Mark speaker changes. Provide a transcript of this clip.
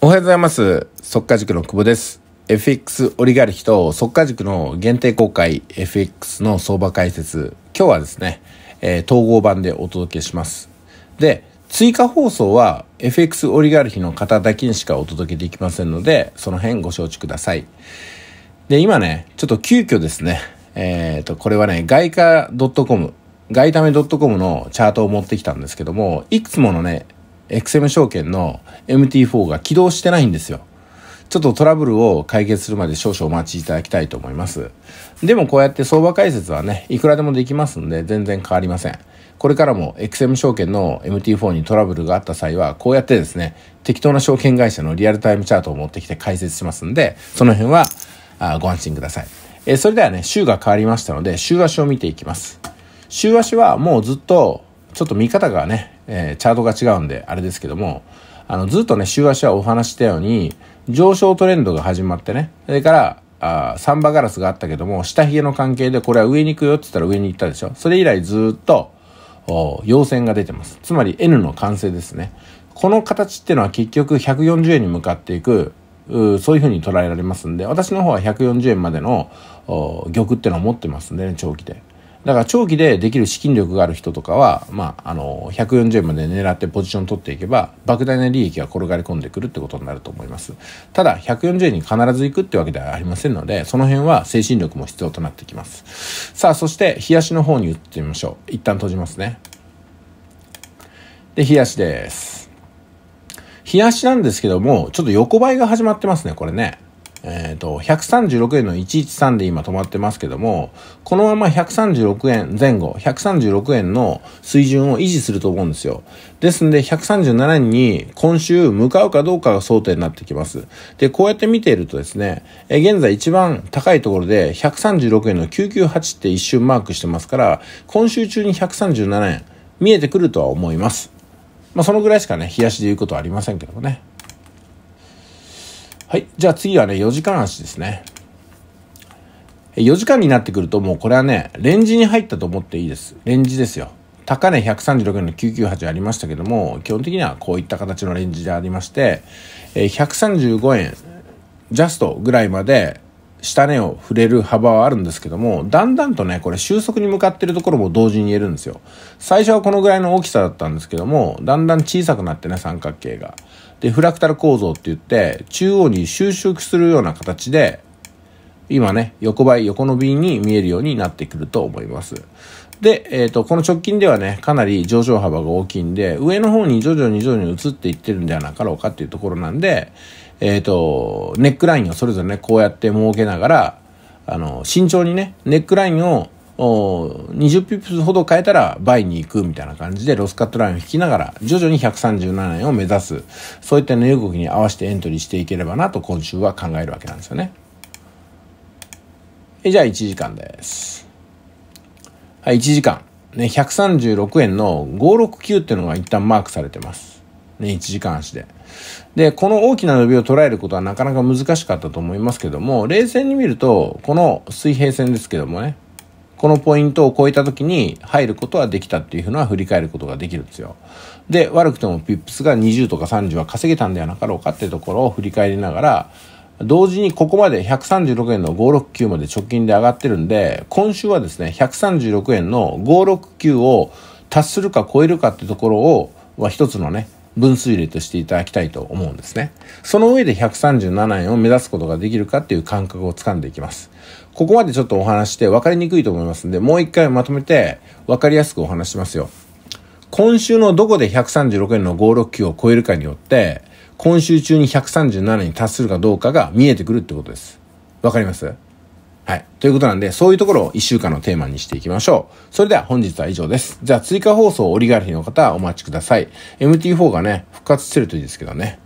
Speaker 1: おはようございます。速稼塾の久保です。FX オリガルヒと速稼塾の限定公開 FX の相場解説。今日はですね、えー、統合版でお届けします。で、追加放送は FX オリガルヒの方だけにしかお届けできませんので、その辺ご承知ください。で、今ね、ちょっと急遽ですね、えっ、ー、と、これはね、外貨 .com、外為 .com のチャートを持ってきたんですけども、いくつものね、XM 証券の MT4 が起動してないんですよ。ちょっとトラブルを解決するまで少々お待ちいただきたいと思います。でもこうやって相場解説はね、いくらでもできますんで全然変わりません。これからも XM 証券の MT4 にトラブルがあった際は、こうやってですね、適当な証券会社のリアルタイムチャートを持ってきて解説しますんで、その辺はご安心ください。えー、それではね、週が変わりましたので、週足を見ていきます。週足はもうずっと、ちょっと見方がね、えー、チャートが違うんであれですけどもあのずっとね週足はお話したように上昇トレンドが始まってねそれからあサンバガラスがあったけども下髭の関係でこれは上に行くよって言ったら上に行ったでしょそれ以来ずっと陽線が出てますつまり N の完成ですねこの形っていうのは結局140円に向かっていくそういうふうに捉えられますんで私の方は140円までの玉っていうのを持ってますんでね長期でだから長期でできる資金力がある人とかは、まあ、あの140円まで狙ってポジション取っていけば莫大な利益が転がり込んでくるってことになると思いますただ140円に必ず行くってわけではありませんのでその辺は精神力も必要となってきますさあそして冷やしの方に打ってみましょう一旦閉じますねで冷やしです冷やしなんですけどもちょっと横ばいが始まってますねこれねえーと、136円の113で今止まってますけどもこのまま136円前後136円の水準を維持すると思うんですよですんで137円に今週向かうかどうかが争点になってきますでこうやって見ているとですね、えー、現在一番高いところで136円の998って一瞬マークしてますから今週中に137円見えてくるとは思いますまあそのぐらいしかね冷やしで言うことはありませんけどもねはい。じゃあ次はね、4時間足ですね。4時間になってくるともうこれはね、レンジに入ったと思っていいです。レンジですよ。高値136円の998ありましたけども、基本的にはこういった形のレンジでありまして、135円ジャストぐらいまで下根を触れる幅はあるんですけども、だんだんとね、これ収束に向かってるところも同時に言えるんですよ。最初はこのぐらいの大きさだったんですけども、だんだん小さくなってね、三角形が。で、フラクタル構造って言って、中央に収縮するような形で、今ね、横ばい、横の瓶に見えるようになってくると思います。で、えっ、ー、と、この直近ではね、かなり上昇幅が大きいんで、上の方に徐々に徐々に移っていってるんではなかろうかっていうところなんで、えっ、ー、と、ネックラインをそれぞれね、こうやって設けながら、あの、慎重にね、ネックラインを20ピップスほど変えたら倍に行くみたいな感じでロスカットラインを引きながら徐々に137円を目指すそういった値動きに合わせてエントリーしていければなと今週は考えるわけなんですよねえじゃあ1時間ですはい1時間ね136円の569っていうのが一旦マークされてますね、1時間足で。で、この大きな伸びを捉えることはなかなか難しかったと思いますけども、冷静に見ると、この水平線ですけどもね、このポイントを超えた時に入ることはできたっていうのは振り返ることができるんですよ。で、悪くてもピップスが20とか30は稼げたんではなかろうかっていうところを振り返りながら、同時にここまで136円の569まで直近で上がってるんで、今週はですね、136円の569を達するか超えるかってところを、は一つのね、分水嶺としていただきたいと思うんですね。その上で137円を目指すことができるかっていう感覚をつかんでいきます。ここまでちょっとお話して分かりにくいと思いますんで、もう一回まとめて分かりやすくお話しますよ。今週のどこで136円の569を超えるかによって、今週中に137に達するかどうかが見えてくるってことです。わかりますはい。ということなんで、そういうところを1週間のテーマにしていきましょう。それでは本日は以上です。じゃあ追加放送オリガルヒの方はお待ちください。MT4 がね、復活してるといいですけどね。